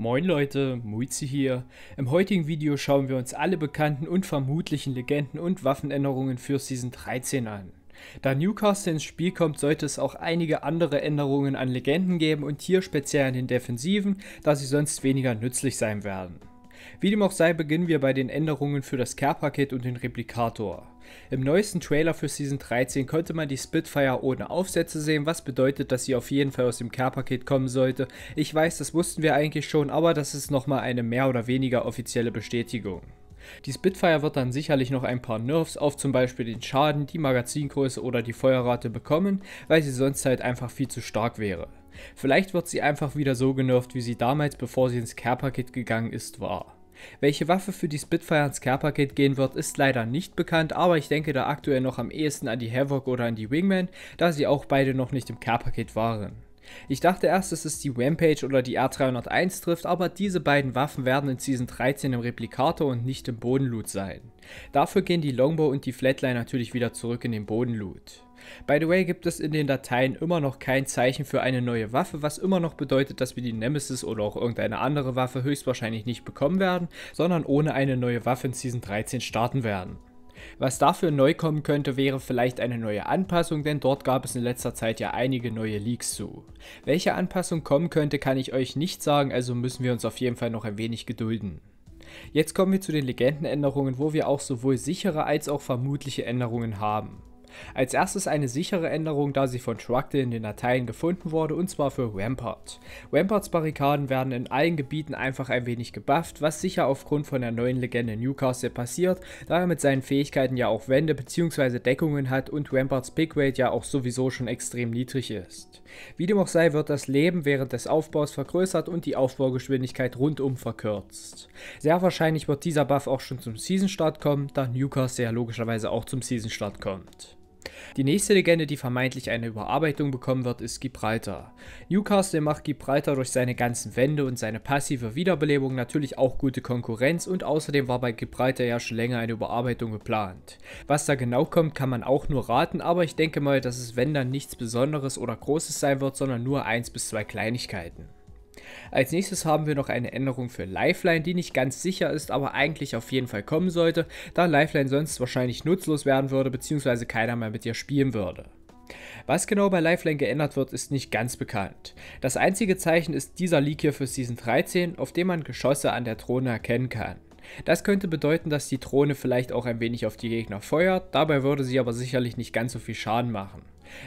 Moin Leute, Muizi hier. Im heutigen Video schauen wir uns alle bekannten und vermutlichen Legenden und Waffenänderungen für Season 13 an. Da Newcastle ins Spiel kommt, sollte es auch einige andere Änderungen an Legenden geben und hier speziell an den Defensiven, da sie sonst weniger nützlich sein werden. Wie dem auch sei, beginnen wir bei den Änderungen für das Care-Paket und den Replikator. Im neuesten Trailer für Season 13 konnte man die Spitfire ohne Aufsätze sehen, was bedeutet, dass sie auf jeden Fall aus dem Care-Paket kommen sollte. Ich weiß, das wussten wir eigentlich schon, aber das ist nochmal eine mehr oder weniger offizielle Bestätigung. Die Spitfire wird dann sicherlich noch ein paar Nerfs auf zum Beispiel den Schaden, die Magazingröße oder die Feuerrate bekommen, weil sie sonst halt einfach viel zu stark wäre. Vielleicht wird sie einfach wieder so genervt, wie sie damals, bevor sie ins Care-Paket gegangen ist, war. Welche Waffe für die Spitfire ins Care-Paket gehen wird, ist leider nicht bekannt, aber ich denke da aktuell noch am ehesten an die Havoc oder an die Wingman, da sie auch beide noch nicht im Care-Paket waren. Ich dachte erst, dass es die Rampage oder die R301 trifft, aber diese beiden Waffen werden in Season 13 im Replikator und nicht im Bodenloot sein. Dafür gehen die Longbow und die Flatline natürlich wieder zurück in den Bodenloot. By the way gibt es in den Dateien immer noch kein Zeichen für eine neue Waffe, was immer noch bedeutet, dass wir die Nemesis oder auch irgendeine andere Waffe höchstwahrscheinlich nicht bekommen werden, sondern ohne eine neue Waffe in Season 13 starten werden. Was dafür neu kommen könnte, wäre vielleicht eine neue Anpassung, denn dort gab es in letzter Zeit ja einige neue Leaks zu. Welche Anpassung kommen könnte, kann ich euch nicht sagen, also müssen wir uns auf jeden Fall noch ein wenig gedulden. Jetzt kommen wir zu den Legendenänderungen, wo wir auch sowohl sichere als auch vermutliche Änderungen haben. Als erstes eine sichere Änderung, da sie von Shrugdale in den Dateien gefunden wurde, und zwar für Rampart. Ramparts Barrikaden werden in allen Gebieten einfach ein wenig gebufft, was sicher aufgrund von der neuen Legende Newcastle passiert, da er mit seinen Fähigkeiten ja auch Wände bzw. Deckungen hat und Ramparts Pickrate ja auch sowieso schon extrem niedrig ist. Wie dem auch sei, wird das Leben während des Aufbaus vergrößert und die Aufbaugeschwindigkeit rundum verkürzt. Sehr wahrscheinlich wird dieser Buff auch schon zum Season-Start kommen, da Newcastle ja logischerweise auch zum Season-Start kommt. Die nächste Legende, die vermeintlich eine Überarbeitung bekommen wird, ist Gibraltar. Newcastle macht Gibraltar durch seine ganzen Wände und seine passive Wiederbelebung natürlich auch gute Konkurrenz und außerdem war bei Gibraltar ja schon länger eine Überarbeitung geplant. Was da genau kommt, kann man auch nur raten, aber ich denke mal, dass es wenn dann nichts Besonderes oder Großes sein wird, sondern nur eins bis zwei Kleinigkeiten. Als nächstes haben wir noch eine Änderung für Lifeline, die nicht ganz sicher ist, aber eigentlich auf jeden Fall kommen sollte, da Lifeline sonst wahrscheinlich nutzlos werden würde bzw. keiner mehr mit ihr spielen würde. Was genau bei Lifeline geändert wird, ist nicht ganz bekannt. Das einzige Zeichen ist dieser Leak hier für Season 13, auf dem man Geschosse an der Drohne erkennen kann. Das könnte bedeuten, dass die Drohne vielleicht auch ein wenig auf die Gegner feuert, dabei würde sie aber sicherlich nicht ganz so viel Schaden machen.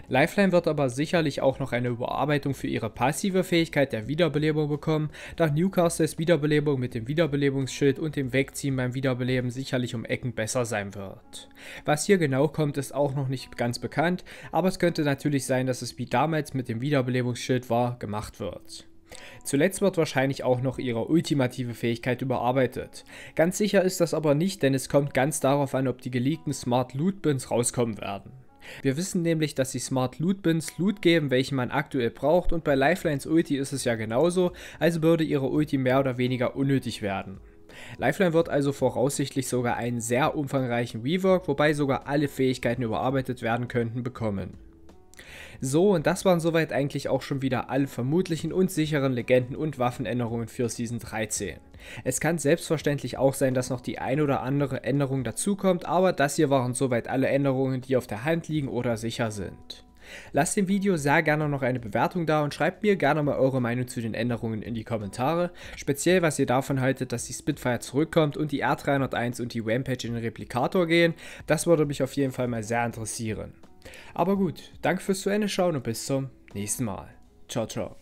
Lifeline wird aber sicherlich auch noch eine Überarbeitung für ihre passive Fähigkeit der Wiederbelebung bekommen, da Newcastles Wiederbelebung mit dem Wiederbelebungsschild und dem Wegziehen beim Wiederbeleben sicherlich um Ecken besser sein wird. Was hier genau kommt, ist auch noch nicht ganz bekannt, aber es könnte natürlich sein, dass es wie damals mit dem Wiederbelebungsschild war, gemacht wird. Zuletzt wird wahrscheinlich auch noch ihre ultimative Fähigkeit überarbeitet. Ganz sicher ist das aber nicht, denn es kommt ganz darauf an, ob die geleakten Smart Loot Bins rauskommen werden. Wir wissen nämlich, dass die Smart Loot Bins Loot geben, welchen man aktuell braucht und bei Lifelines Ulti ist es ja genauso, also würde ihre Ulti mehr oder weniger unnötig werden. Lifeline wird also voraussichtlich sogar einen sehr umfangreichen Rework, wobei sogar alle Fähigkeiten überarbeitet werden könnten, bekommen. So, und das waren soweit eigentlich auch schon wieder alle vermutlichen und sicheren Legenden und Waffenänderungen für Season 13. Es kann selbstverständlich auch sein, dass noch die ein oder andere Änderung dazukommt, aber das hier waren soweit alle Änderungen, die auf der Hand liegen oder sicher sind. Lasst dem Video sehr gerne noch eine Bewertung da und schreibt mir gerne mal eure Meinung zu den Änderungen in die Kommentare, speziell was ihr davon haltet, dass die Spitfire zurückkommt und die R301 und die Rampage in den Replikator gehen, das würde mich auf jeden Fall mal sehr interessieren. Aber gut, danke fürs Zuschauen und bis zum nächsten Mal. Ciao, ciao.